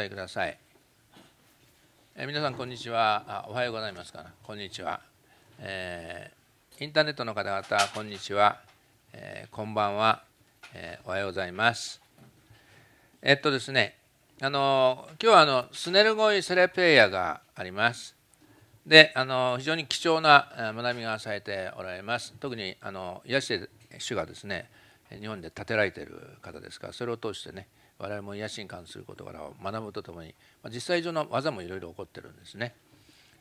伝えください。え皆さんこんにちはあ。おはようございますかな。こんにちは。えー、インターネットの方々こんにちは。えー、こんばんは、えー、おはようございます。えっとですね。あの今日はあのスネルゴイセレペイヤがあります。であの非常に貴重な学びがされておられます。特にあの癒して主がですね日本で建てられている方ですからそれを通してね我々も野心関する事柄を学ぶとともに、ま実際上の技もいろいろ起こってるんですね。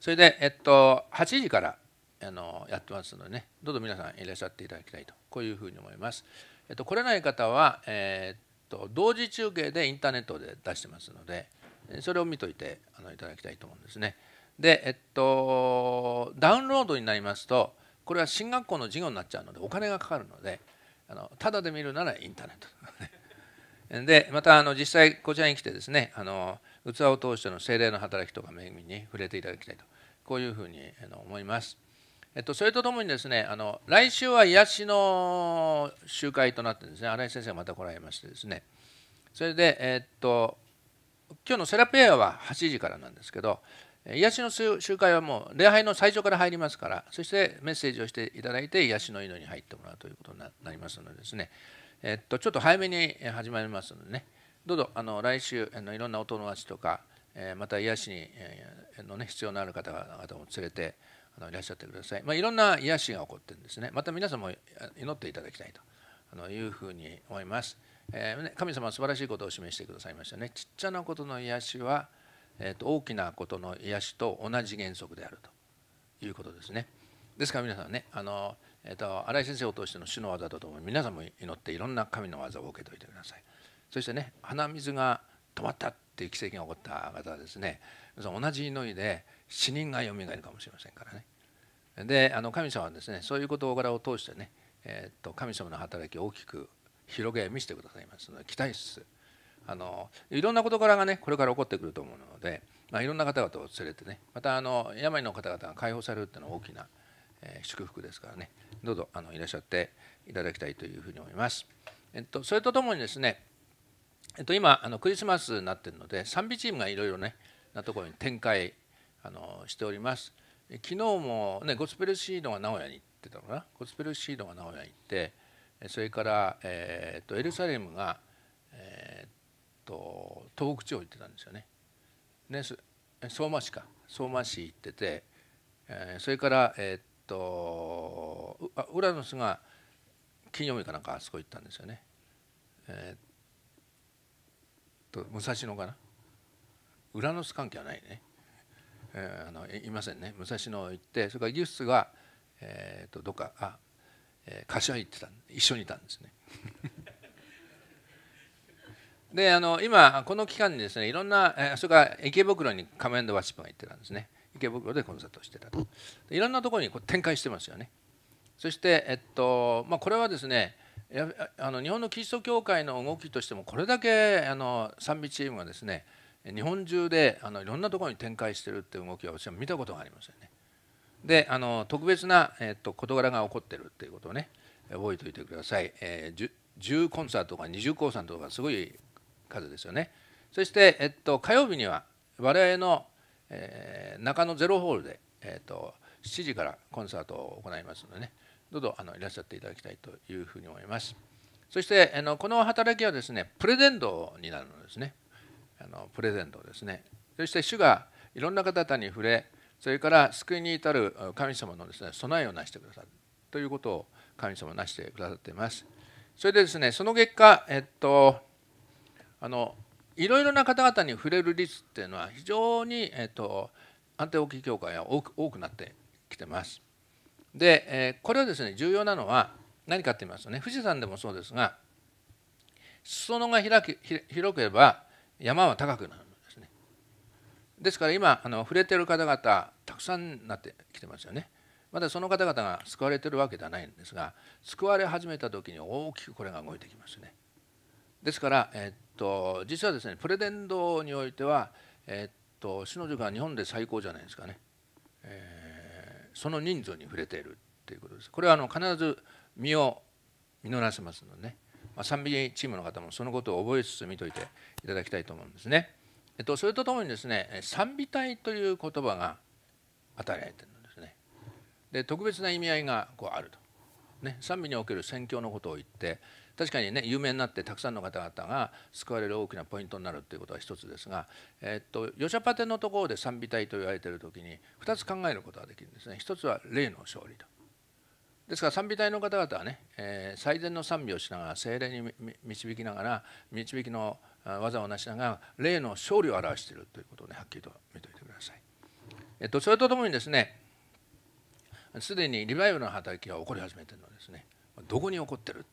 それで、えっと、8時からあのやってますのでねどうぞ皆さんいらっしゃっていただきたいとこういうふうに思います。えっと、来れない方は、えっと同時中継でインターネットで出してますのでそれを見といてあのいただきたいと思うんですね。で、えっと、ダウンロードになりますとこれは進学校の授業になっちゃうのでお金がかかるのであのただで見るならインターネット、でまたあの実際こちらに来てですねあの器を通しての精霊の働きとか恵みに触れていただきたいとこういうふうに思います。えっと、それとともにですねあの来週は癒しの集会となってですね新井先生がまた来られましてですねそれで、えっと今日のセラエアは8時からなんですけど癒しの集会はもう礼拝の最初から入りますからそしてメッセージをしていただいて癒しの祈りに入ってもらうということになりますのでですねえっと、ちょっと早めに始まりますのでねどうぞあの来週あのいろんなお友達とか、えまた癒しに、えのね、必要のある方々を連れてあのいらっしゃってください、まあ、いろんな癒しが起こってるんですねまた皆さんも祈っていただきたいとあのいうふうに思います、えー神様は素晴らしいことを示してくださいましたねちっちゃなことの癒しは、えーと大きなことの癒しと同じ原則であるということですねですから皆さんねあのえっと、新井先生を通しての主の技だと思い皆さんも祈っていろんな神の技を受けといてくださいそしてね鼻水が止まったっていう奇跡が起こった方はですね同じ祈りで死人がよみがえるかもしれませんからねであの神様はですねそういうこと柄を通してね、えーと、と神様の働きを大きく広げ見せてくださいますので期待しつつあのいろんな事柄がねこれから起こってくると思うので、まあ、いろんな方々を連れてねまたあの病の方々が解放されるっていうのは大きなえ祝福ですからねどうぞあのいらっしゃっていただきたいというふうに思います。えっと、それとともにですね、えっと、今あのクリスマスになってるので賛美チームがいろいろねなところに展開あのしております。昨日も、ね、ゴスペルシードが名古屋に行ってたのかなゴスペルシードが名古屋に行ってそれから、えー、っとエルサレムが、えー、っと東北地方行ってたんですよね。ねす相馬市か相馬市行ってて、えー、それから、えー、とあウラノスが金曜日かなんかあそこ行ったんですよね。えー、と武蔵野かなウラノス関係はないね、えー、あのいませんね武蔵野行ってそれからギウスが、えーと、どっかあ、えー、柏行ってた一緒にいたんですね。であの今この期間にですねいろんなえそれから池袋に仮面でワシップが行ってたんですね。池袋でコンサートしてたといろんなところにこう展開してますよねそして、えっとまあ、これはですねあの日本のキリスト教会の動きとしてもこれだけあの賛美チームがですね日本中であのいろんなところに展開してるっていう動きは私は見たことがありませんね。であの特別な、えっと、事柄が起こってるっていうことをね覚えておいてください、えー、10コンサートとか20コンサートとかすごい数ですよねそして、えっと、火曜日には我々のえー、中野ゼロホールで、えーと、7時からコンサートを行いますのでねどうぞあのいらっしゃっていただきたいというふうに思いますそしてあのこの働きはですねプレゼントになるのですねあのプレゼントですねそして主がいろんな方々に触れそれから救いに至る神様のですね備えをなしてくださるということを神様なしてくださっていますそれでですねその結果えっとあのいろいろな方々に触れる率っていうのは非常に、えーと、安定大きい協会は多く多くなってきてます。で、えー、これはですね重要なのは何かって言いますとね富士山でもそうですが裾野が開きひ広ければ山は高くなるんですね。ですから今あの触れてる方々たくさんなってきてますよね。まだその方々が救われてるわけではないんですが救われ始めた時に大きくこれが動いてきますね。ですから、えっと、実はですねプレデンドにおいては、えっと、首脳塾は日本で最高じゃないですかね、えー、その人数に触れているということです。これはあの必ず身を実らせますのでね、まあ、賛美チームの方もそのことを覚えつつ見といていただきたいと思うんですね。えっと、それとともにですね賛美隊という言葉が与えられてるんですね。で特別な意味合いがこうあると。ね、賛美における宣教のことを言って確かにね有名になってたくさんの方々が救われる大きなポイントになるということは一つですが、えっと、ヨシャパテのところで賛美隊と言われている時に2つ考えることができるんですね一つは霊の勝利とですから賛美隊の方々はね、えー、最善の賛美をしながら精霊に導きながら導きの技を成しながら霊の勝利を表しているということをねはっきりと見ておいてください。えっと、それとともにですねすでにリバイバルの働きが起こり始めているのですねどこに起こってる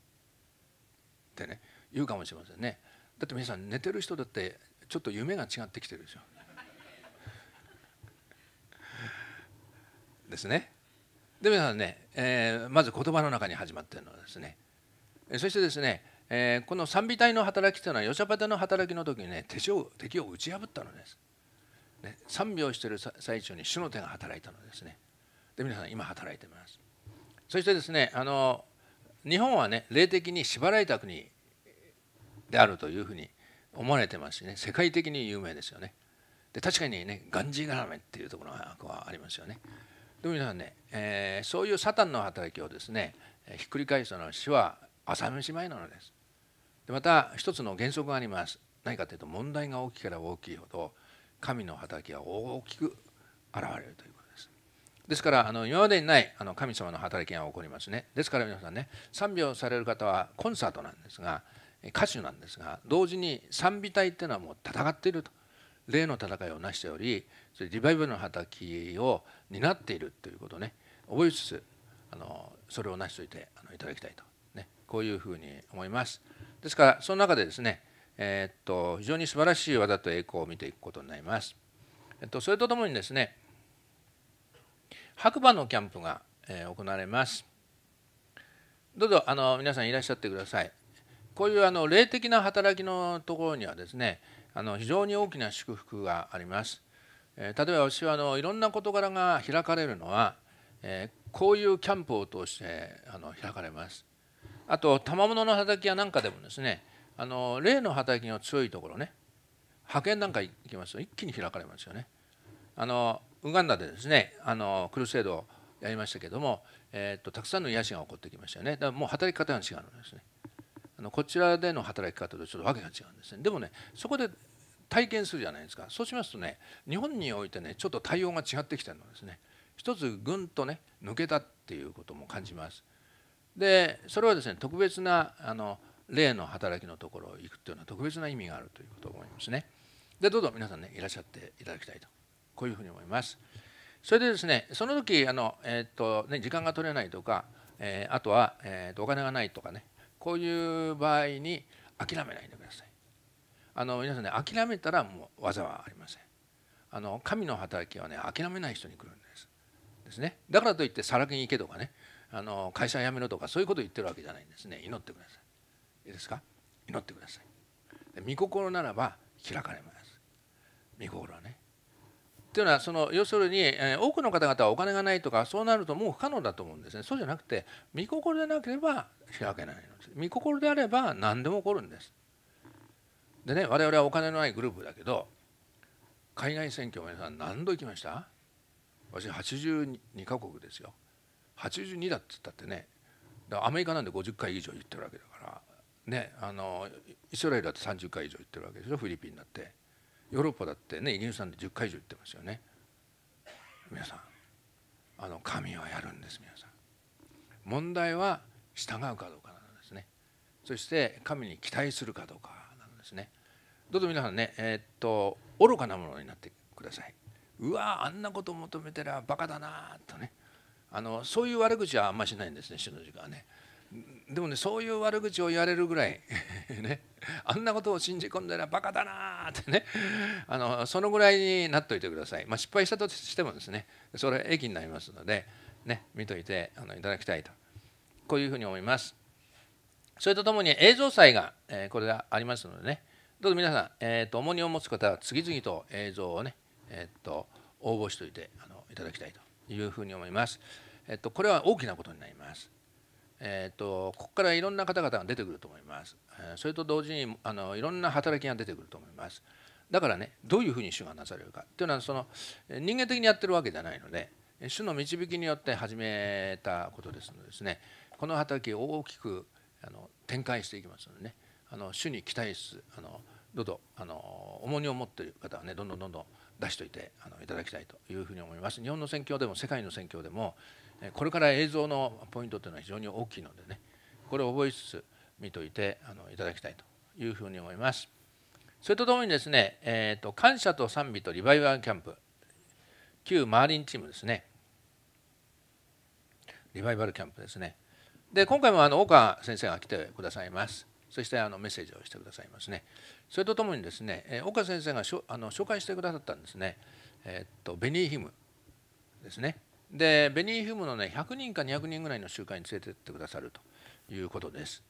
ってね言うかもしれませんねだって皆さん寝てる人だってちょっと夢が違ってきてるでしょですねで皆さんね、えー、まず言葉の中に始まってるのはですねそしてですね、えー、この賛美隊の働きというのはヨシャパテの働きの時にね敵を敵を打ち破ったのです、ね、賛美をしている最中に主の手が働いたのですねで皆さん今働いてますそしてですねあの日本はね霊的に縛られた国であるというふうに思われてますしね世界的に有名ですよねで確かにねガンジーガラメっていうところがありますよねでも皆さんね、えー、そういうサタンの働きをですねひっくり返すのは死は朝飯前なのですでまた一つの原則があります何かというと問題が大きければ大きいほど神の働きは大きく現れるというですからあの今までにないあの神様の働きが起こりますねですから皆さんね賛美をされる方はコンサートなんですが歌手なんですが同時に賛美隊っていうのはもう戦っていると例の戦いを成しておりそれリバイブルの働きを担っているということをね覚えつつあのそれを成し遂げてあのいただきたいと、ね、こういうふうに思います。ですからその中でですね、えー、っと非常に素晴らしい技と栄光を見ていくことになります。えっと、それとともにですね白馬のキャンプが、えー、行われます。どうぞあの皆さんいらっしゃってください。こういうあの霊的な働きのところにはですねあの非常に大きな祝福があります。えー、例えば私はあのいろんな事柄が開かれるのは、えー、こういうキャンプを通してあの開かれます。あと賜物の働きやなんかでもですねあの霊の働きの強いところね派遣なんか行きますと一気に開かれますよね。あのウガンダでですねあのクルセードをやりましたけども、えーと、たくさんの癒しが起こってきましたよねだからもう働き方が違うんですねあのこちらでの働き方とちょっと訳が違うんですねでもねそこで体験するじゃないですかそうしますとね日本においてねちょっと対応が違ってきたのですね一つぐんとね抜けたっていうことも感じますでそれはですね特別なあの例の働きのところを行くっていうのは特別な意味があるということを思いますねでどうぞ皆さんねいらっしゃっていただきたいとこういうふうに思います。それでですねその時あの、えーとね、時間が取れないとか、えー、あとは、えーと、とお金がないとかねこういう場合に諦めないでください。あの皆さんね諦めたらもう技はありません。あの神の働きはね諦めない人に来るんです。ですね。だからといってさらけに行けとかねあの会社辞めろとかそういうことを言ってるわけじゃないんですね祈ってください。いいですか祈ってください。御心ならば開かれます。御心はね。っていうのはその要するに、え多くの方々はお金がないとかそうなるともう不可能だと思うんですねそうじゃなくて見心でなければ開けないのです見心であれば何でも起こるんですでね我々はお金のないグループだけど海外選挙皆さん何度行きました私82カ国ですよ82だっつったってねだアメリカなんで50回以上行ってるわけだからねあのイスラエルだって30回以上行ってるわけでしょフィリピンだって。ヨーロッパだってねイギリスさんで10回以上行ってますよね皆さんあの神はやるんです皆さん問題は従うかどうかなんですねそして神に期待するかどうかなんですねどうぞ皆さんねえー、っと愚かなものになってくださいうわあんなこと求めてりゃバカだなとねあのそういう悪口はあんましないんですね主の時間はねでもねそういう悪口を言われるぐらい ね、あんなことを信じ込んだらバカだなってねあのそのぐらいになっといてください、まあ、失敗したとしてもですねそれは益になりますので、ね、見といてあのいただきたいとこういうふうに思いますそれとともに映像祭が、えー、これがありますのでねどうぞ皆さん、えーと、重荷を持つ方は次々と映像をね、えーと、応募しておいてあのいただきたいというふうに思います、えーとこれは大きなことになりますえーと、ここからいろんな方々が出てくると思います。えそれと同時にあのいろんな働きが出てくると思います。だからねどういうふうに主がなされるかっていうのはその人間的にやってるわけじゃないので主の導きによって始めたことですのでですねこの働きを大きくあの展開していきますのでねあの主に期待しつつあのどうぞあの重荷を持っている方はねどんどんどんどん出しておいてあのいただきたいというふうに思います。日本の宣教でも世界の選教でもこれから映像のポイントというのは非常に大きいのでねこれを覚えつつ見といてあのいただきたいというふうに思います。それとともにですね、えーと、感謝と賛美とリバイバルキャンプ旧マーリンチームですねリバイバルキャンプですねで今回もあの岡先生が来てくださいますそしてあのメッセージをしてくださいますねそれとともにですね、え岡先生がしょあの紹介してくださったんですねえー、っとベニーヒムですねでベニー・ヒームのね100人か200人ぐらいの集会に連れてってくださるということです。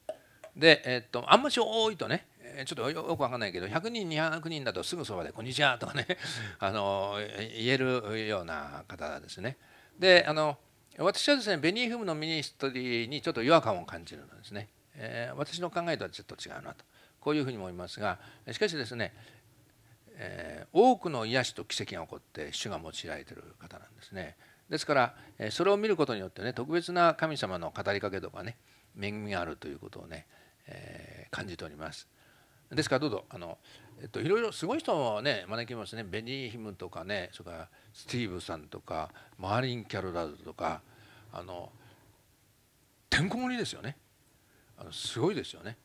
で、えっと、あんまし多いとねちょっとよくわかんないけど100人200人だとすぐそばで「こんにちは」とかね あの言えるような方ですね。であの私はですねベニー・ヒームのミニストリーにちょっと違和感を感じるんですね。えー、私の考えとはちょっと違うなとこういうふうに思いますがしかしですね、えー、多くの癒しと奇跡が起こって主が用いられている方なんですね。ですからそれを見ることによってね特別な神様の語りかけとかね恵みがあるということをね、えー、感じております。ですからどうぞあの、えっと、いろいろすごい人をね招きますねベニーヒムとかねそれからスティーブさんとかマーリン・キャロラドとかあのてんこ盛りですよねあのすごいですよね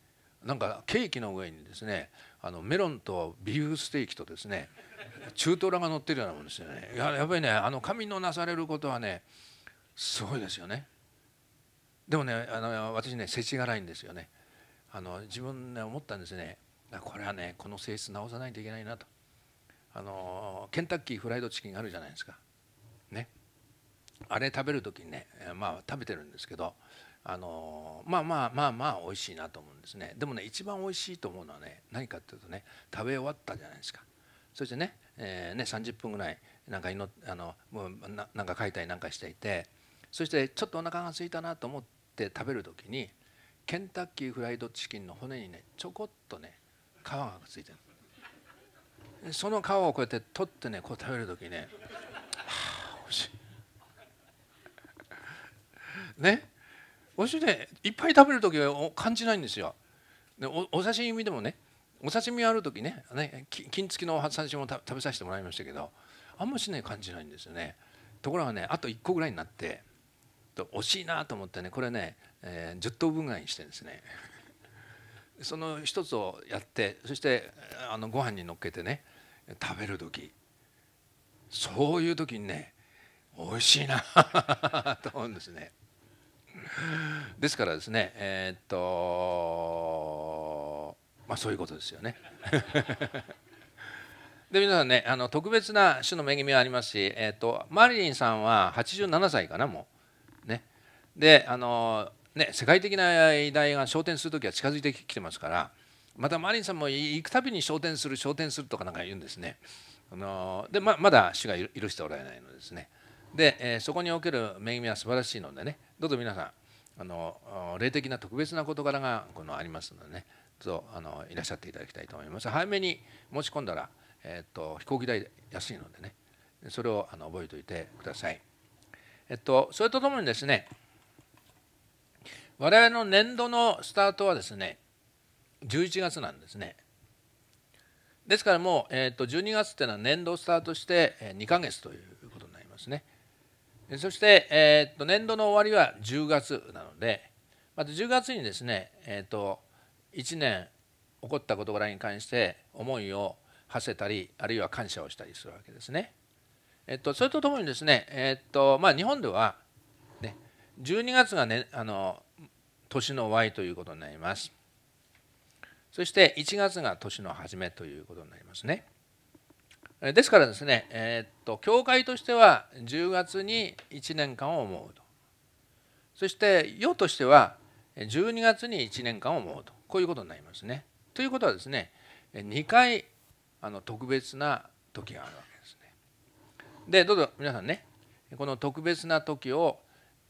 なんかケーキの上にですねあのメロンとビーフステーキとですね中トラが乗ってるようなもんですよねややっぱりねあの神のなされることはねすごいですよねでもねあの私ね世知辛いんですよねあの自分ね思ったんですねこれはねこの性質直さないといけないなとあのケンタッキーフライドチキンあるじゃないですかねあれ食べる時にねまあ食べてるんですけどあのまあまあまあまあ美味しいなと思うんですねでもね一番美味しいと思うのはね何かっていうとね食べ終わったじゃないですかそしてね,、えー、ね30分ぐらいなんかのあのもうなんか書いたりなんかしていてそしてちょっとお腹が空いたなと思って食べる時にケンタッキーフライドチキンの骨にねちょこっとね皮がついてるその皮をこうやって取ってねこう食べる時ねはあ美味しいね私ねいっぱい食べる時は感じないんですよでおお刺身でもねお刺身ある時ねね金付きの刺身も食べさせてもらいましたけどあんましね感じないんですよねところがねあと1個ぐらいになって惜しいなと思ってねこれね、えー、10等分ぐらいにしてですね その1つをやってそしてあのご飯にのっけてね食べる時そういう時にね美味しいなと思うんですね。ですからですねえー、っとまあそういうことですよね。で皆さんねあの特別な種の恵みはありますし、えーと、とマリリンさんは87歳かなもうねであのね世界的な偉大が昇天する時は近づいてきてますからまたマリリンさんも行くたびに昇天する昇天するとかなんか言うんですねあのでままだ主が許しておられないのですねで、えー、そこにおける恵みは素晴らしいのでねどうぞ皆さんあの霊的な特別な事柄がこのありますのでねどうぞあのいらっしゃっていただきたいと思います早めに申し込んだら、えーと、と飛行機代安いのでねそれをあの覚えておいてください、えっと、それとともにですね我々の年度のスタートはですね11月なんですねですからもう、えーと、と12月っていうのは年度スタートして2ヶ月ということになりますねそして、えー、っと年度の終わりは10月なのでまた10月にですね、えー、っと1年起こった事柄に関して思いを馳せたりあるいは感謝をしたりするわけですね。えっと、それとともにですね、えっとまあ、日本では、ね、12月が、ね、あの年の終わりということになります。そして1月が年の初めということになりますね。ですからですね、えー、っと教会としては10月に1年間を思うとそして世としては12月に1年間を思うとこういうことになりますね。ということはですね2回あの特別な時があるわけですね。でどうぞ皆さんねこの特別な時を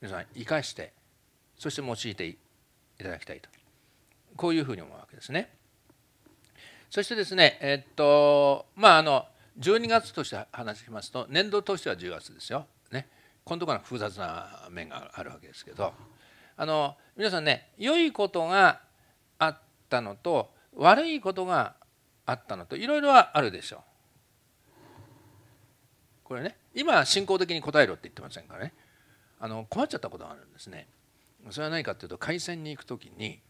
皆さん生かしてそして用いていただきたいとこういうふうに思うわけですね。そしてですねえっとまああの12月として話しますと年度としては10月ですよ。ね、このところは複雑な面があるわけですけどあの皆さんね良いことがあったのと悪いことがあったのといろいろあるでしょう。これね今進行的に答えろって言ってませんからねあの困っちゃったことがあるんですね。それは何かっていうと海鮮に行く時に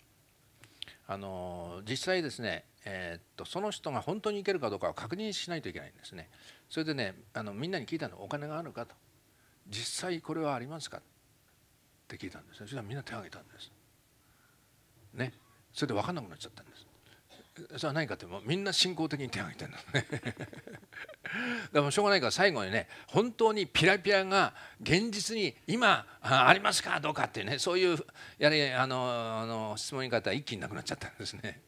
あの実際ですね、えー、っとその人が本当に行けるかどうかを確認しないといけないんですね。それでねあのみんなに聞いたのお金があるかと実際これはありますかって聞いたんですそしたらみんな手を挙げたんです。ねそれで分かんなくなっちゃったんです。それは何かってもみんな信仰的に手を挙げてるんですねでもしょうがないから最後にね本当にピラピラが現実に今ありますかどうかっていうねそういうやはりあのあの質問に方は一気になくなっちゃったんですね。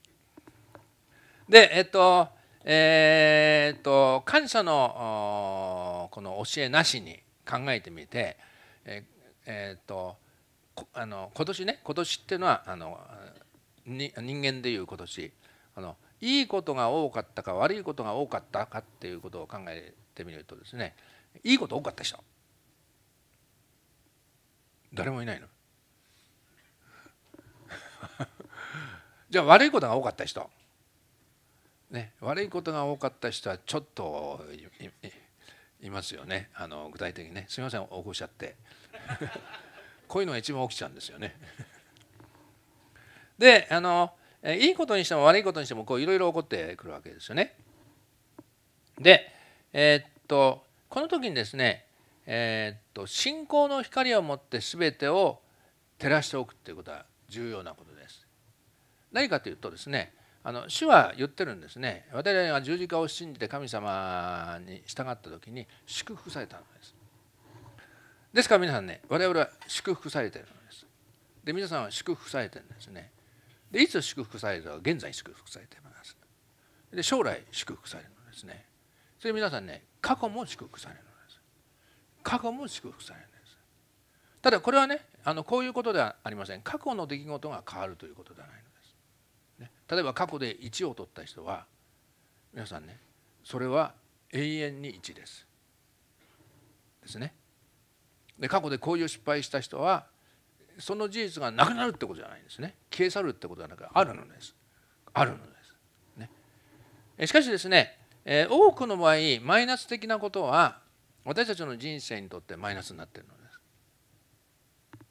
でえっとえー、っと感謝のこの教えなしに考えてみてええー、っとあの今年ね今年っていうのはあの人間でいう今年あのいいことが多かったか悪いことが多かったかっていうことを考えてみるとですねいいこと多かった人誰もいないの じゃあ悪いことが多かった人ね悪いことが多かった人はちょっといますよねあの具体的にねすみません起こしちゃって こういうのが一番起きちゃうんですよねであのいいことにしても悪いことにしてもこういろいろ起こってくるわけですよね。で、えー、っとこの時にですね、えー、っと信仰の光を持って全てを照らしておくということは重要なことです。何かというとですねあの主は言ってるんですね私々が十字架を信じて神様に従った時に祝福されたのです。ですから皆さんね我々は祝福されてるのです。で皆さんは祝福されてるんですね。でいつ祝福されるか現在祝福されていますで将来祝福されるのですねそれ皆さんね過去も祝福されるのです過去も祝福されるんですただこれはねあのこういうことではありません過去の出来事が変わるということではないのです、ね、例えば過去で1を取った人は皆さんねそれは永遠に1ですですねで過去でこういう失敗した人はその事実がなくなるってことじゃないんですね消え去るってことはなくあるのですあるのです、ね、しかしですね、え多くの場合マイナス的なことは私たちの人生にとってマイナスになっているので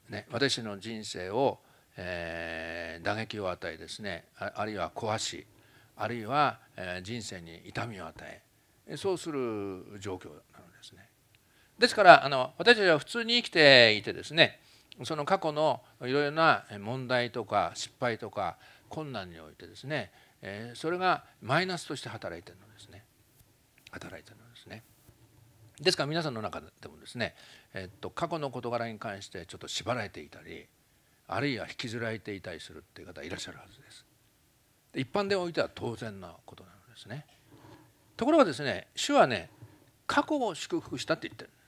す、ね、私の人生を、えー、打撃を与えですねああるいは壊しあるいは、え人生に痛みを与えそうする状況なのですねですからあの私たちは普通に生きていてですねその過去のいろいろな問題とか失敗とか困難においてですねそれがマイナスとして働いてるのですね働いてるのですね。ですから皆さんの中でもですね、えっと、過去の事柄に関してちょっと縛られていたりあるいは引きずられていたりするっていう方いらっしゃるはずです。一般でおいては当然なことなのですね。ところがですね主はね過去を祝福したって言ってるんです。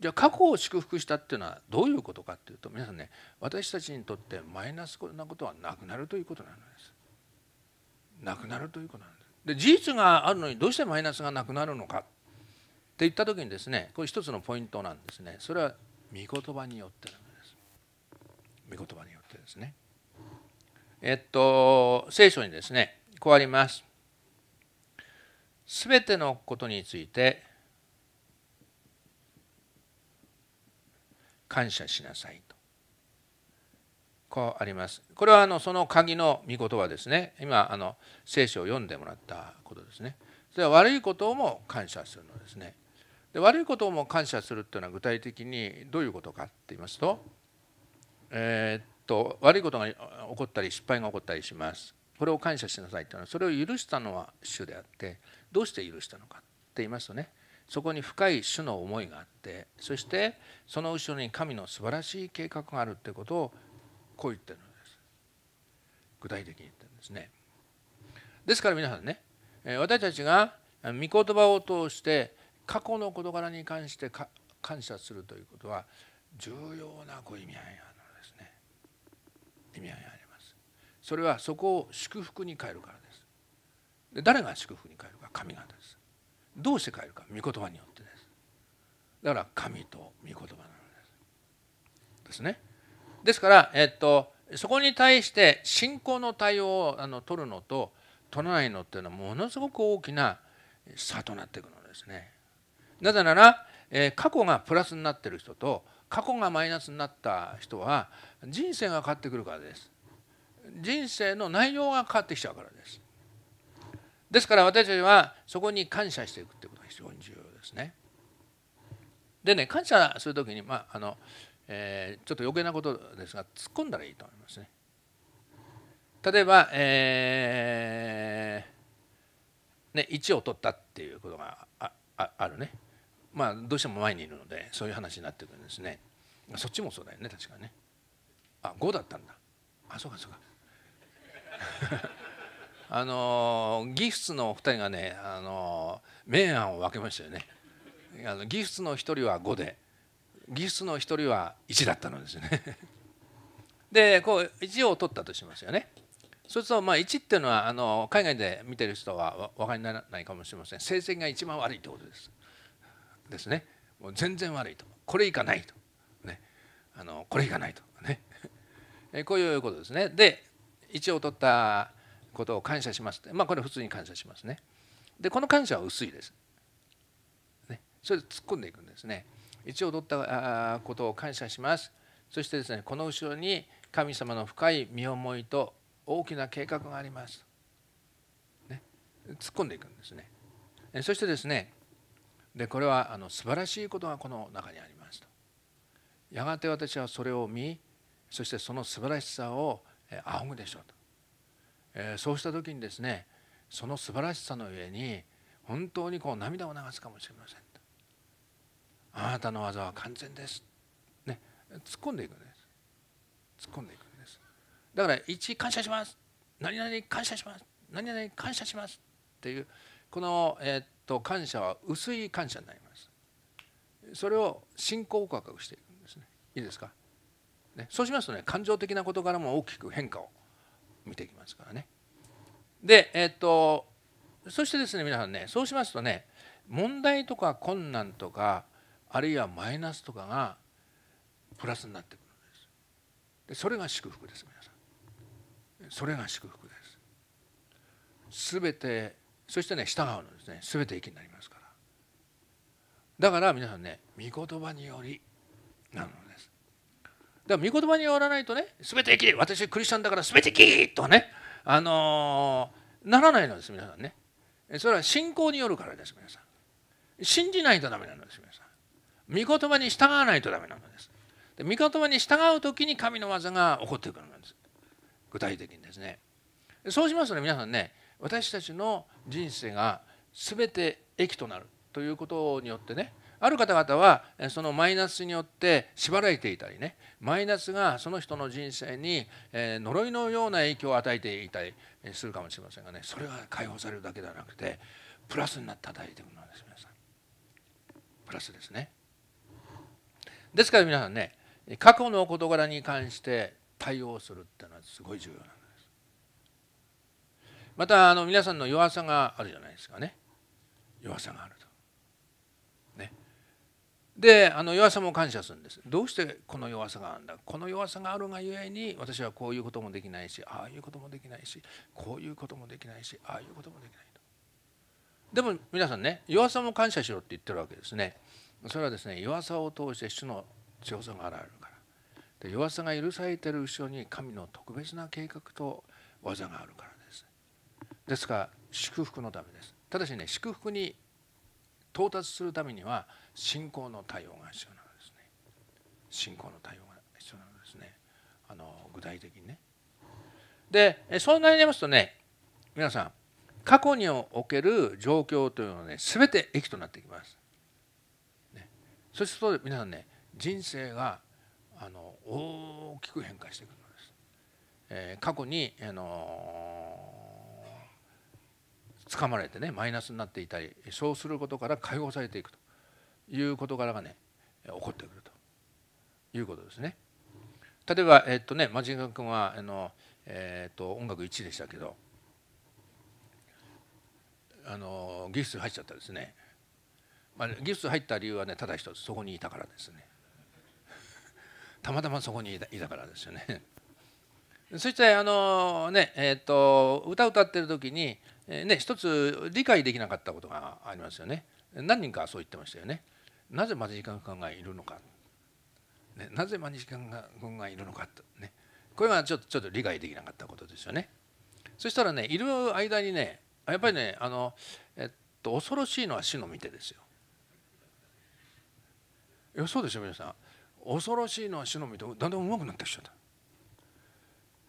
じゃあ過去を祝福したっていうのはどういうことかっていうと皆さんね私たちにとってマイナスなことはなくなるということなのです。なくなるということなんです。で事実があるのにどうしてマイナスがなくなるのかって言った時にですねこれ一つのポイントなんですねそれは御言葉によってなんです。御言葉によってですね。えっと聖書にですねこうあります。全てのことについて感謝しなさいとこうありますこれはあのその鍵の御言葉ですね今あの聖書を読んでもらったことですねそれは悪いことも感謝するのですねで悪いことも感謝するっていうのは具体的にどういうことかって言いますと,、えー、っと悪いことが起こったり失敗が起こったりしますこれを感謝しなさいっていうのはそれを許したのは主であってどうして許したのかって言いますとねそこに深い主の思いがあってそしてその後ろに神の素晴らしい計画があるってことをこう言ってるんです具体的に言ってるんですねですから皆さんね私たちが御言葉を通して過去の事柄に関して感謝するということは重要なご意味合いがあるんですね意味合いがありますそれはそこを祝福に変えるからですで誰が祝福に変えるか神がですどうして変えるか御言葉によってですだから神と御言葉なんですですねですから、えっと、そこに対して信仰の対応をあの取るのと取らないのっていうのはものすごく大きな差となっていくのですねなぜなら、え過去がプラスになってる人と過去がマイナスになった人は人生が変わってくるからです人生の内容が変わってきちゃうからですですから私たちはそこに感謝していくってことが非常に重要ですね。でね感謝する時に、まああのえー、ちょっと余計なことですが突っ込んだらいいと思いますね。例えば、えー、ね、1を取ったっていうことがああるね、まあ、どうしても前にいるのでそういう話になってくるんですね。そっちもそうだよね確かにね。あ5だったんだ。あそうかそうか。あのギフスの二人がねあの明暗を分けましたよねあのギフスの一人は五でギフスの一人は一だったのですね でこう一を取ったとしますよねそうするとまあ一っていうのはあの海外で見てる人はわ分かりならないかもしれません成績が一番悪いってことですですねもう全然悪いとこれいかないとねあのこれいかないとねこういうことですねで一を取ったことを感謝しますっまあ、これ普通に感謝しますね。でこの感謝は薄いです。ね、それで突っ込んでいくんですね。一応取ったことを感謝します。そしてですねこの後ろに神様の深い見思いと大きな計画があります。ね、突っ込んでいくんですね。そしてですねでこれはあの素晴らしいことがこの中にありますと。やがて私はそれを見そしてその素晴らしさを仰ぐでしょうと。えー、そうした時にですねその素晴らしさの上に本当にこう涙を流すかもしれませんあなたの技は完全です、ね、突っ込んでいくんです突っ込んでいくんですだから1感謝します何々感謝します何々感謝しますっていうこの、えー、っと感謝は薄い感謝になりますそれを信仰告白していくんですねいいですか、ね、そうしますとね感情的な事柄も大きく変化を見ていきますからね。で、えっとそしてですね皆さんねそうしますとね問題とか困難とかあるいはマイナスとかがプラスになってくるんです。でそれが祝福です皆さん。それが祝福です。全てそしてね従うのですね全て益になりますから。だから皆さんね御言葉によりなのでだから御言葉にわらないとね全て生き私クリスチャンだから全て生きとはねあのー、ならないのです皆さんねそれは信仰によるからです皆さん信じないとダメなのです皆さん御言葉に従わないとダメなのですで御言葉に従う時に神の技が起こってくるんです具体的にですねそうしますとね皆さんね私たちの人生が全て益となるということによってねある方々はそのマイナスによって縛られていたりねマイナスがその人の人生に呪いのような影響を与えていたりするかもしれませんがねそれが解放されるだけではなくてプラスになって働いてくるのです皆さんプラスですねですから皆さんね過去の事柄に関して対応するっていうのはすごい重要なんですまたあの皆さんの弱さがあるじゃないですかね弱さがあるであの弱さも感謝するんですどうしてこの弱さがあるんだこの弱さがあるがゆえに私はこういうこともできないしああいうこともできないしこういうこともできないしああいうこともできないとでも皆さんね弱さも感謝しろって言ってるわけですねそれはですね弱さを通して主の強さが現れるからで弱さが許されてる後ろに神の特別な計画と技があるからですですから祝福のためですただしね祝福に到達するためには信仰の対応が必要なんですね信仰の対応が必要なんですねあの具体的にねでそうなりますとね皆さん過去における状況というのはねべて益となってきます、ね、そうすると皆さんね人生があの大きく変化していくんです、えー、過去にあの掴まれてねマイナスになっていたりそうすることから解放されていくという事柄がね起こってくるということですね。例えば、えっとね、マジン君はあの、えっと音楽1でしたけどあのギフス入っちゃったですね、まあ、ギフス入った理由はねただ一つそこにいたからですね たまたまそこにいたいたからですよねそしてあのねえっと歌歌ってる時にえー、ね一つ理解できなかったことがありますよね何人かそう言ってましたよねなぜマジカン君がいるのか、ね、なぜマジカン君がいるのかとねこれはちょっとちょっと理解できなかったことですよねそしたらねいる間にねやっぱりねあの、えっと、恐ろしいのは死の見てですよいやそうでしょ皆さん恐ろしいのは死の見てだんだんうまくなってきちゃっ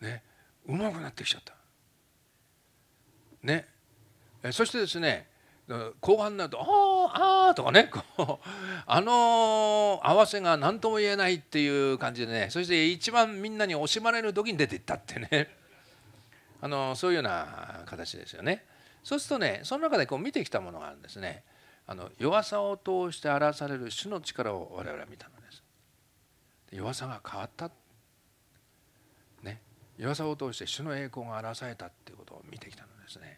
たねうまくなってきちゃったね、そしてですね後半になると「ああ」あ」とかねこうあの合わせが何とも言えないっていう感じでねそして一番みんなに惜しまれる時に出ていったってね あのそういうような形ですよね。そうするとねその中でこう見てきたものがあるんですね。あの弱さを通して表される主の力を我々は見たのです。弱さが変わった、ね、弱さを通して主の栄光が表されたっていうことを見てきたですね。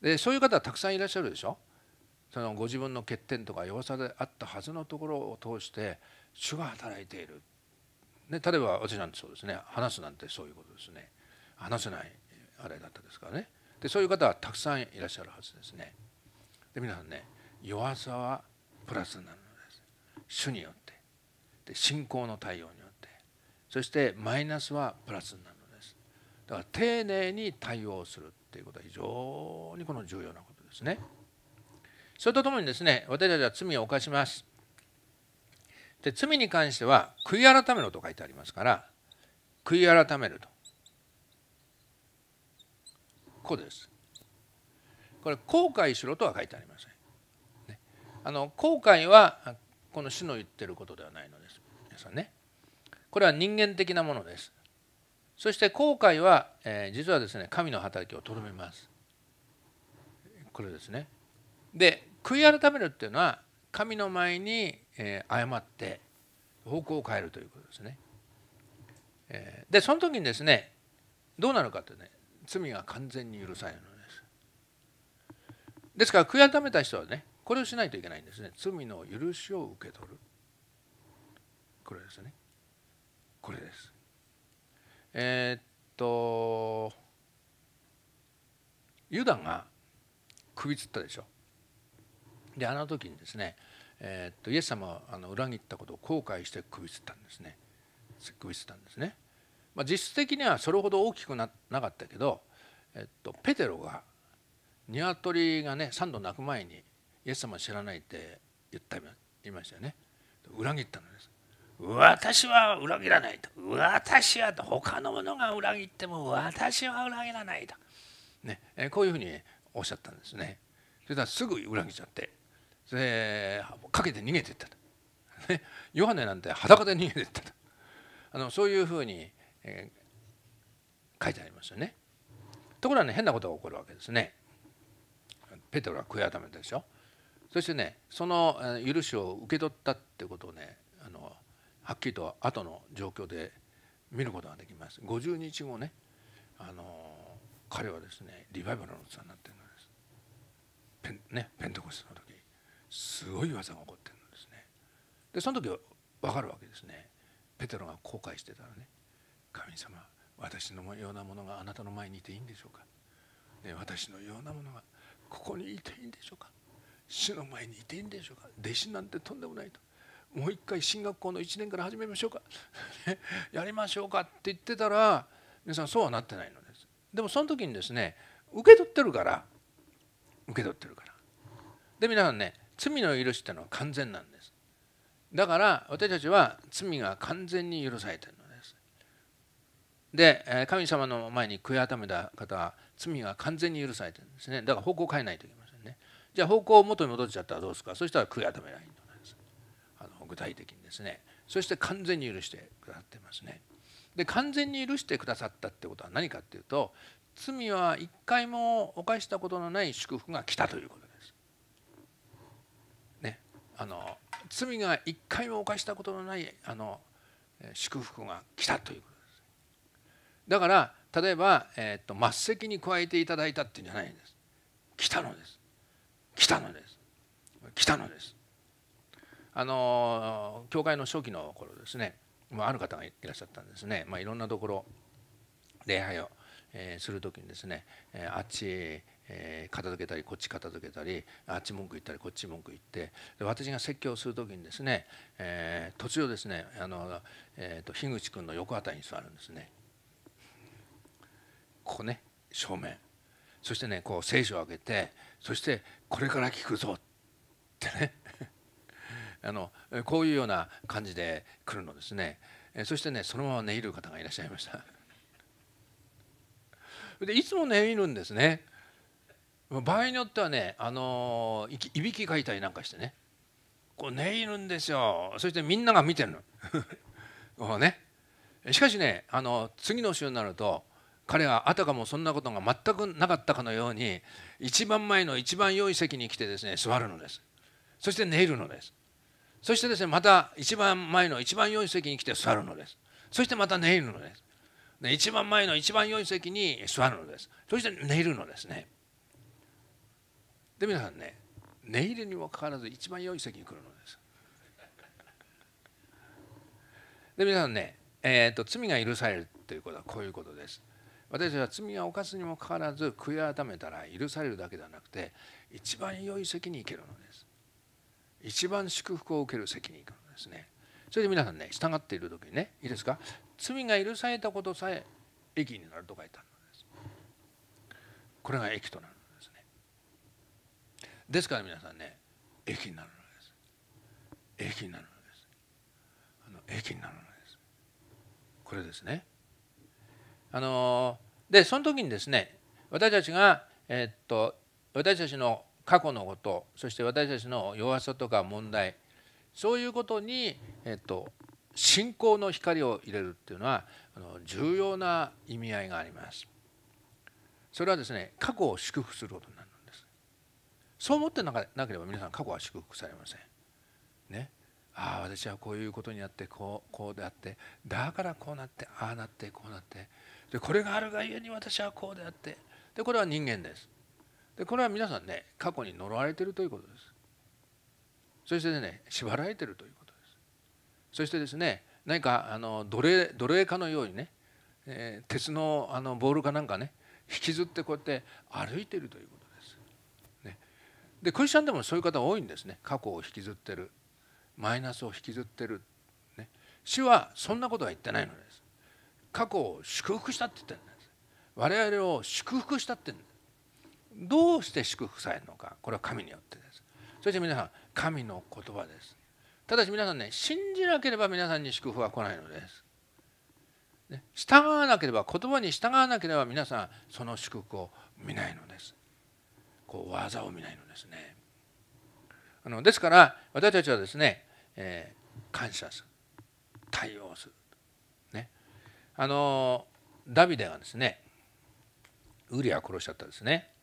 でそういう方たくさんいらっしゃるでしょ。そのご自分の欠点とか弱さであったはずのところを通して主が働いている、ね、例えば私なんてそうですね話すなんてそういうことですね話せないあれだったですからねでそういう方はたくさんいらっしゃるはずですねで皆さんね弱さはプラスになるのです主によってで信仰の対応によってそしてマイナスはプラスになるのですだから丁寧に対応するということは非常にこの重要なことですね。それとともにですね私たちは罪を犯します。で罪に関しては悔い改めろと書いてありますから悔い改めるとこうです。これ後悔しろとは書いてありません。ね、あの後悔はこの主の言ってることではないのです。皆さんね。これは人間的なものです。そして後悔は、えー、実はですね神の働きをとどめますこれですねで悔い改めるっていうのは神の前に、えー、謝って方向を変えるということですね、えー、でその時にですねどうなるかってね罪が完全に許されるのですですから悔い改めた人はねこれをしないといけないんですね罪の許しを受け取るこれですねこれですえー、っとユダが首つったでしょであの時にですね、えー、っとイエス様はあの裏切ったことを後悔して首つったんですね首つったんですね、まあ、実質的にはそれほど大きくななかったけど、えー、っと、ペテロが鶏がね3度鳴く前にイエス様知らないって言ったいましたよね裏切ったのです私は裏切らないと。私はと。他の者が裏切っても私は裏切らないと。ね、こういうふうにおっしゃったんですね。それからすぐ裏切っちゃって、そかけて逃げていったと。ね、ヨハネなんて裸で逃げていったと。あのそういうふうに、えー、書いてありますよね。ところがね変なことが起こるわけですね。ペテロは悔い改めたでしょ。そしてねその許しを受け取ったってことをねはっきりと後の状況で見ることができます50日後ねあの彼はですねリバイバルの器になってるのですペン,、ね、ペンテコスの時すごい技が起こってるんですねでその時は分かるわけですねペテロが後悔してたらね神様私のようなものがあなたの前にいていいんでしょうか、ね、私のようなものがここにいていいんでしょうか主の前にいていいんでしょうか弟子なんてとんでもないともう一回進学校の1年から始めましょうかやりましょうかって言ってたら皆さんそうはなってないのですでもその時にですね受け取ってるから受け取ってるからで皆さんね罪の許しってのは完全なんですだから私たちは罪が完全に許されてるのですで神様の前に悔い改めた方は罪が完全に許されてるんですねだから方向を変えないといけませんねじゃあ方向を元に戻っちゃったらどうですかそしたら悔い改めない具体的にですねそして完全に許してくださってますね。で完全に許してくださったってことは何かっていうと罪は一回も犯したことのない祝福が来たということです。ね、あの罪が一回も犯したことのないあの祝福が来たということです。だから例えば、えー、っと末席に加えていただいたっていうんじゃないんです。来たのです。来たのです。来たのです。あの教会の初期の頃ですねある方がいらっしゃったんですね、まあ、いろんなところ礼拝を、えする時にですね、えあっち、え片付けたりこっち片付けたりあっち文句言ったりこっち文句言ってで私が説教する時にですね、えー、途中ですねあの、えーと樋口君の横あたりに座るんですね。ここね正面そしてねこう聖書を開けてそしてこれから聞くぞってねあのこういうような感じで来るのですねそしてねそのまま寝入る方がいらっしゃいました でいつも寝入るんですね場合によってはねあのいびきかいたりなんかしてねこう寝入るんですよそしてみんなが見てるの こうねしかしねあの次の週になると彼はあたかもそんなことが全くなかったかのように一番前の一番良い席に来てですね座るのですそして寝るのですそしてですねまた一番前の一番良い席に来て座るのですそしてまた寝るのですで一番前の一番良い席に座るのですそして寝るのですねで皆さんね寝入りにもかかわらず一番良い席に来るのですで皆さんね、えーと、罪が許されるということはこういうことです私は罪が犯すにもかかわらず悔い改めたら許されるだけではなくて一番良い席に行けるのです一番祝福を受ける責任感ですねそれで皆さんね従っている時にねいいですか罪が許されたことさえ益になると書いてあるんですこれが益となるんですねですから皆さんね益になるのです益になるのですあの益になるのですこれですねあのでその時にですね私たちがえー、っと私たちの過去のことそして私たちの弱さとか問題そういうことに、えっと、信仰の光を入れるっていうのはあの重要な意味合いがあります。それはですね過去を祝福することになるんです。そう思ってなければ皆さん過去は祝福されません。ね。ああ私はこういうことになってこうこうであってだからこうなってああなってこうなってでこれがあるがゆえに私はこうであってでこれは人間です。でこれは皆さんね過去に呪われてるということですそしてね縛られてるということですそしてですね何かあの奴隷奴隷かのようにね、えー、鉄のあのボールかなんかね引きずってこうやって歩いてるということです、ね、でクリスチャンでもそういう方多いんですね過去を引きずってるマイナスを引きずってる、ね、主はそんなことは言ってないのです過去を祝福したって言ってるんです我々を祝福したって言うんですどうして祝福されるのかこれは神によってですそして皆さん神の言葉ですただし皆さんね信じなければ皆さんに祝福は来ないのです、ね、従わなければ言葉に従わなければ皆さんその祝福を見ないのですこう技を見ないのですねあのですから私たちはですね、えー、感謝する対応する、ね、あのダビデがですねウリア殺しちゃったですね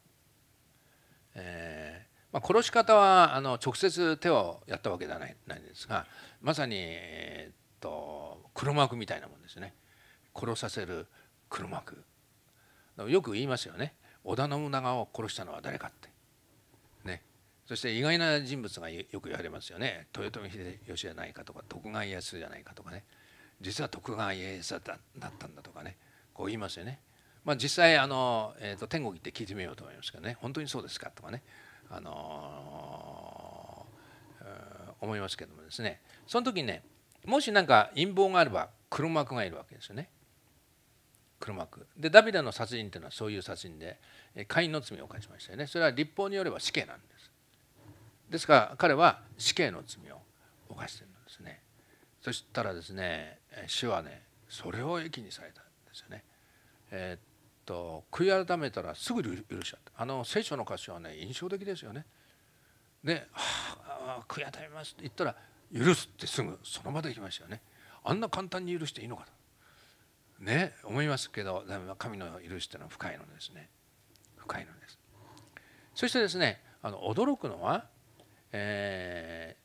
えー、まあ、殺し方はあの直接手をやったわけではないないんですがまさに、えー、っと黒幕みたいなもんですね殺させる黒幕よく言いますよね織田信長を殺したのは誰かって。ね、そして意外な人物がよく言われますよね豊臣秀吉じゃないかとか徳川家康じゃないかとかね実は徳川家康だったんだとかねこう言いますよね。まあ、実際あの、えーと、天国行って聞いてみようと思いますけどね本当にそうですかとかね、あのー、思いますけどもですねその時にねもし何か陰謀があれば黒幕がいるわけですよね黒幕でダビデの殺人というのはそういう殺人で会員の罪を犯しましたよねそれは立法によれば死刑なんですですから彼は死刑の罪を犯してるんですねそしたらですね主はねそれを益にされたんですよねえー、と悔い改めたらすぐ許しちゃったあの聖書の歌詞はね印象的ですよね。で「はあ悔い改めます」って言ったら「許す」ってすぐその場で来ましたよね。あんな簡単に許していいのかと。ね思いますけど神の許しっていうのは深いのですね。深いのです。そしてですねあの驚くのは、え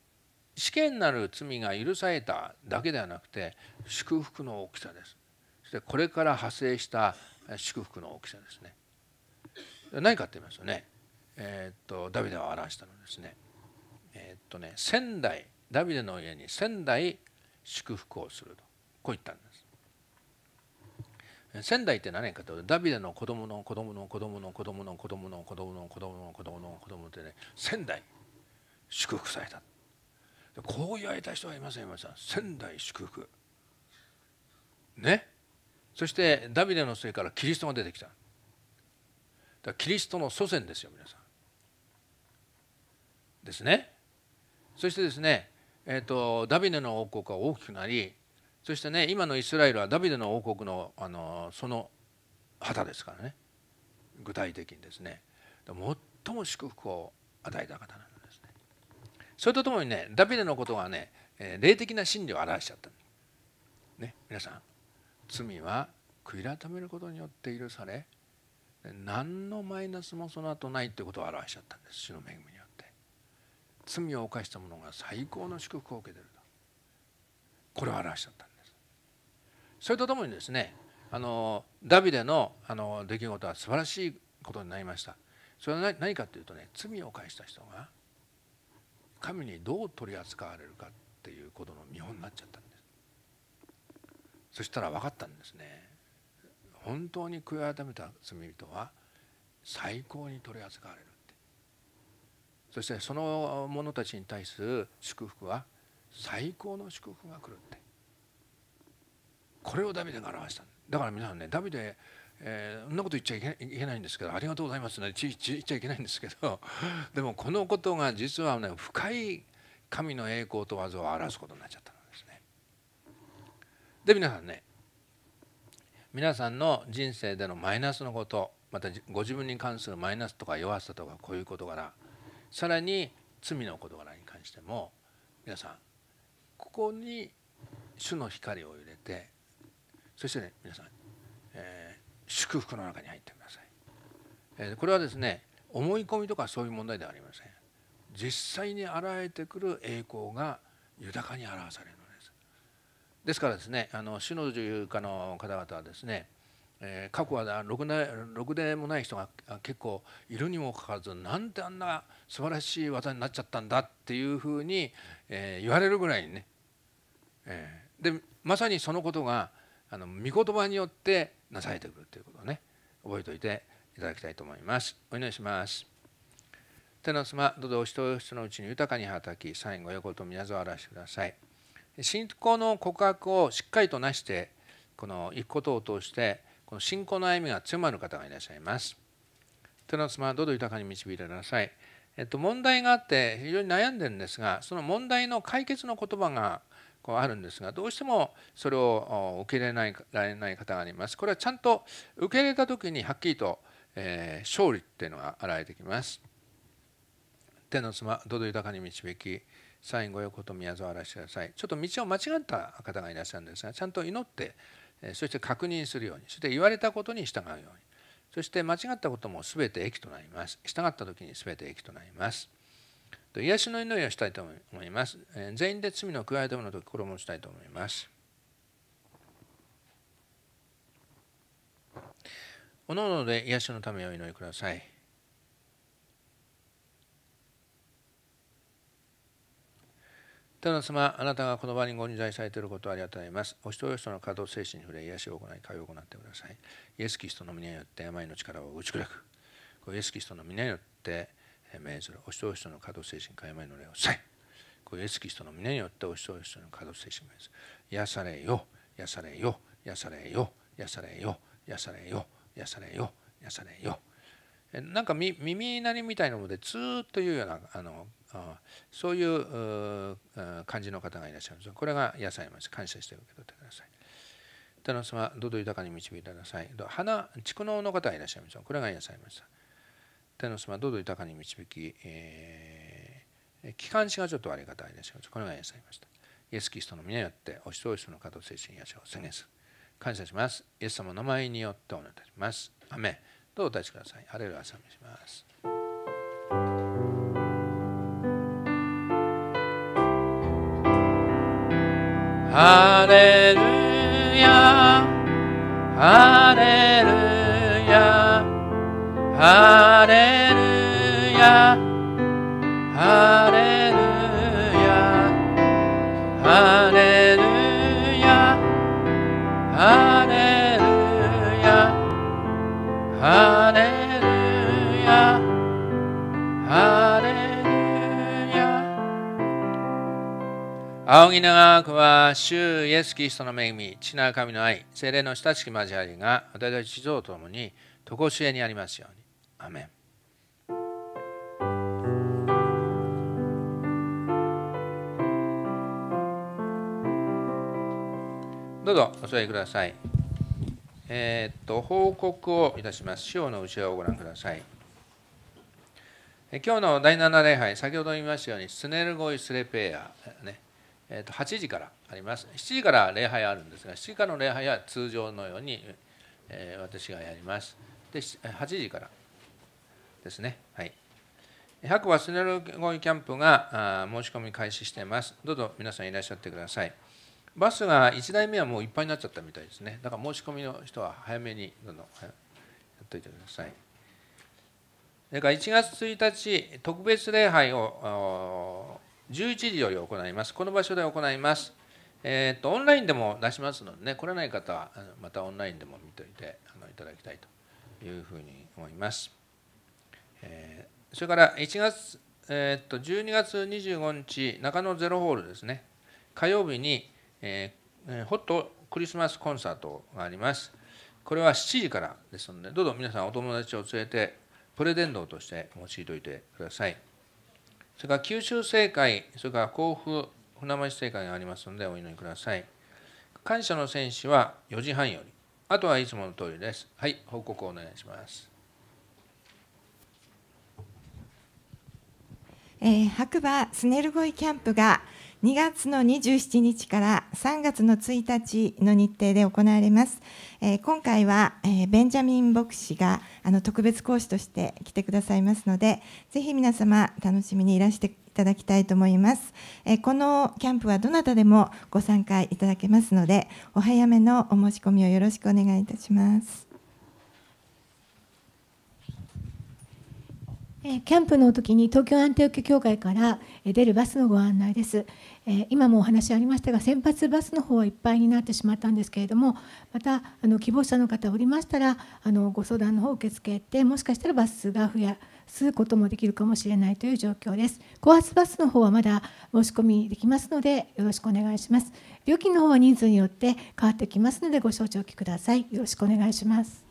ー、試験なる罪が許されただけではなくて祝福の大きさです。そしてこれから派生した祝福の大きさですね。何かって言いますとね、えー、とダビデを表したのですね,、えー、とね仙台ダビデの家に仙台祝福をするとこう言ったんです。仙台って何かというとダビデの子供の子供の子供の子供の子供の子供の子供の子供の子供ってね仙台祝福された。こう言われた人はいませんいません仙台祝福。ね。そしてダビデの末からキリストが出てきただキリストの祖先ですよ皆さんですねそしてですね、えーと、ダビデの王国は大きくなりそしてね今のイスラエルはダビデの王国のあのその旗ですからね具体的にですね最も祝福を与えた方なんですねそれとともにねダビデのことがね霊的な真理を表しちゃったね皆さん罪は悔い改めることによって許され何のマイナスもその後ないということを表しちゃったんです主の恵みによって罪を犯した者が最高の祝福を受けてるとこれを表しちゃったんですそれとともにですねあのダビデのあの出来事は素晴らしいことになりましたそれは何かというとね罪を犯した人が神にどう取り扱われるかっていうことの見本になっちゃったそしたら分かったんですね本当に悔い改めた罪人は最高に取り扱われるってそしてその者たちに対する祝福は最高の祝福が来るってこれをダビデが表しただから皆さんねダビデえー、そんなこと言っちゃいけないんですけどありがとうございますね言っちゃいけないんですけどでもこのことが実はね深い神の栄光と技を表すことになっちゃった。で皆さんね皆さんの人生でのマイナスのことまたご自分に関するマイナスとか弱さとかこういう事柄さらに罪の事柄に関しても皆さんここに主の光を入れてそしてね皆さん、えー、祝福の中に入ってください、えー、これはですね思い込みとかそういう問題ではありません実際に現れてくる栄光が豊かに表されるですからですねあの主の女優家の方々はですねえ過去はろくなろくでもない人が結構いるにもかかわらずなんであんな素晴らしい技になっちゃったんだっていうふうに、え言われるぐらいにね、えでまさにそのことがあの御言葉によってなされてくるということをね覚えておいていただきたいと思います。お祈りします。手の妻、どうぞお人おしのうちに豊かに働き、最後、横と皆ぞあらしてください。信仰の告白をしっかりとなしてこの行くことを通してこの信仰の歩みが強まる方がいらっしゃいます。手の妻はどうぞ豊かに導いてください。えっと、問題があって非常に悩んでるんですがその問題の解決の言葉がこうあるんですがどうしてもそれを受け入れないられない方がります。これはちゃんと受け入れた時にはっきりと、えー、勝利っていうのが現れてきます。手の妻どうぞ豊かに導き最後よこと宮沢らしてくださいちょっと道を間違った方がいらっしゃるんですがちゃんと祈ってそして確認するようにそして言われたことに従うようにそして間違ったことも全て益となります従った時に全て益となります癒しの祈りをしたいと思います全員で罪の加えたものと心を持ちたいと思います各々で癒しのためお祈りください天の様あなたがこの場にご臨在されていることをありがとうございますお人お人の稼働精神に触れ癒しを行い会を行ってくださいイエス・キリストの皆によって病の力を打ち砕くイエス・キリストの皆によって命ずるお人お人の稼働精神か病の礼をさえイエス・キリストの皆によってお人お人の稼働精神を癒されよ癒されよ癒されよ癒されよ癒されよ癒されよ癒されよなんか耳鳴りみたいなのでツーッと言うようなあのそういう感じの方がいらっしゃるんですこれが野菜ます。感謝して受け取ってください。他の様、どうぞ豊かに導いてください。花、蓄能の方がいらっしゃいます。これが野菜ます。天の様、どうぞ豊かに導き、えー、気管支がちょっと悪い方がいらっしゃいます。これがさいました。イエス・キリストの皆によって、お人お人の方を精神癒しを宣言する。感謝します。イエス様の名前によってお願いいたします。アメどうお立ちください。あれを朝にします。ハレルヤハレルヤハレルヤハレルヤ仰ぎ長くは、主イエス・キリストの恵み、血なる神の愛、精霊の親しき交わりが、私たち地蔵ともに、とこしえにありますように。アメン。どうぞお座りください。えー、っと、報告をいたします。師匠の後ろをご覧ください。今日の第7礼拝、先ほど言いましたように、スネルゴイ・スレペア、ね、えー、と8時からあります7時から礼拝あるんですが7時からの礼拝は通常のように、えー、私がやりますで8時からですねはい100はスネロゴイキャンプが申し込み開始していますどうぞ皆さんいらっしゃってくださいバスが1台目はもういっぱいになっちゃったみたいですねだから申し込みの人は早めにどんどんやっといてくださいそれから1月1日特別礼拝を11時より行います。この場所で行います。えっ、と、オンラインでも出しますのでね、来れない方は、またオンラインでも見ておいてあのいただきたいというふうに思います。えー、それから1月、えっ、と、12月25日、中野ゼロホールですね、火曜日に、えー、ホットクリスマスコンサートがあります。これは7時からですので、どうぞ皆さんお友達を連れて、プレゼントとして用いておいてください。それから九州政界、それから甲府船橋政界がありますのでお祈りください。感謝の戦士は4時半より。あとはいつもの通りです。はい、報告をお願いします。えー、白馬スネルゴイキャンプが2月の27日から3月の1日の日程で行われます。えー、今回は、えー、ベンジャミン牧師があの特別講師として来てくださいますので、ぜひ皆様楽しみにいらしていただきたいと思います。えー、このキャンプはどなたでもご参加いただけますので、お早めのお申し込みをよろしくお願いいたします。キャンプの時に東京安定テ協会から出るバスのご案内です。え今もお話ありましたが先発バスの方はいっぱいになってしまったんですけれどもまたあの希望者の方おりましたらあのご相談の方を受け付けてもしかしたらバス数が増やすこともできるかもしれないという状況です高圧バスの方はまだ申し込みできますのでよろしくお願いします料金の方は人数によって変わってきますのでご承知おきくださいよろしくお願いします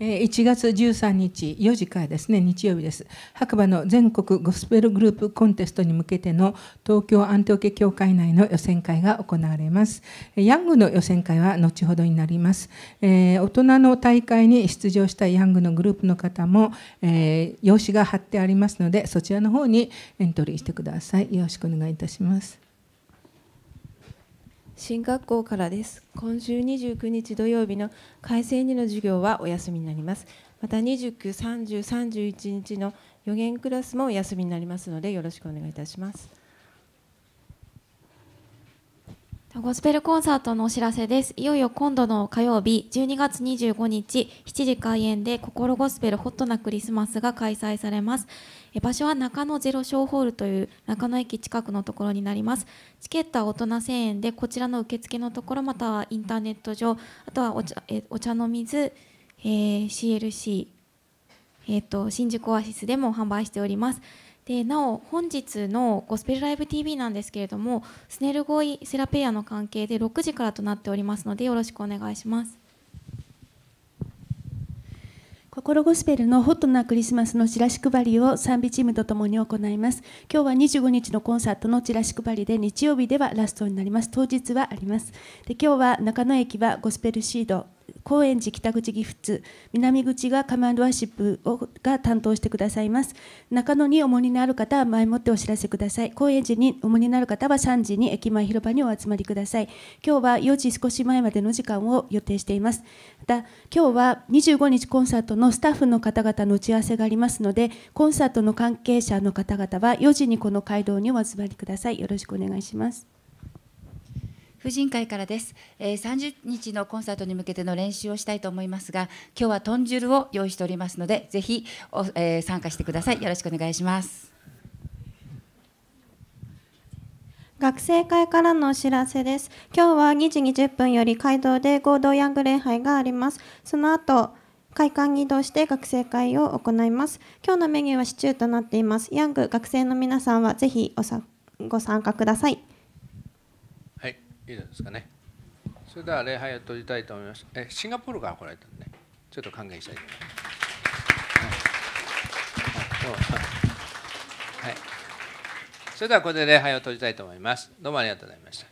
1月13日4時からですね日曜日です白馬の全国ゴスペルグループコンテストに向けての東京アンテオケ協会内の予選会が行われますヤングの予選会は後ほどになります、えー、大人の大会に出場したヤングのグループの方も、えー、用紙が貼ってありますのでそちらの方にエントリーしてくださいよろしくお願いいたします進学校からです。今週29日土曜日の改正2の授業はお休みになります。また29、30、31日の予言クラスもお休みになりますのでよろしくお願いいたします。ゴスペルコンサートのお知らせです。いよいよ今度の火曜日、12月25日、7時開演で、心ゴスペルホットなクリスマスが開催されます。場所は中野ゼロショーホールという中野駅近くのところになりますチケットは大人1000円でこちらの受付のところまたはインターネット上あとはお茶えお茶の水、えー、CLC、えーと、新宿オアシスでも販売しておりますでなお本日のゴスペルライブ TV なんですけれどもスネルゴイセラペアの関係で6時からとなっておりますのでよろしくお願いします心ゴスペルのホットなクリスマスのチラシ配りを賛美チームとともに行います。今日は25日のコンサートのチラシ配りで、日曜日ではラストになります。当日はあります。で今日は中野駅はゴスペルシード高円寺北口ギフツ南口がカマンドワーシップをが担当してくださいます中野に重荷のある方は前もってお知らせください高円寺に重荷のある方は3時に駅前広場にお集まりください今日は4時少し前までの時間を予定していますまた今日は25日コンサートのスタッフの方々の打ち合わせがありますのでコンサートの関係者の方々は4時にこの会堂にお集まりくださいよろしくお願いします婦人会からです、えー、30日のコンサートに向けての練習をしたいと思いますが今日は豚汁を用意しておりますのでぜひお、えー、参加してくださいよろしくお願いします学生会からのお知らせです。今日は2時20分より街道で合同ヤング礼拝があります。その後、会館に移動して学生会を行います。今日のメニューはシチューとなっています。ヤング学生の皆さんはぜひご参加ください。いいですかねそれでは礼拝を閉じたいと思いますえシンガポールから来られたんで、ね、ちょっと歓迎したいと思います、はい、はい、それではこれで礼拝を閉じたいと思いますどうもありがとうございました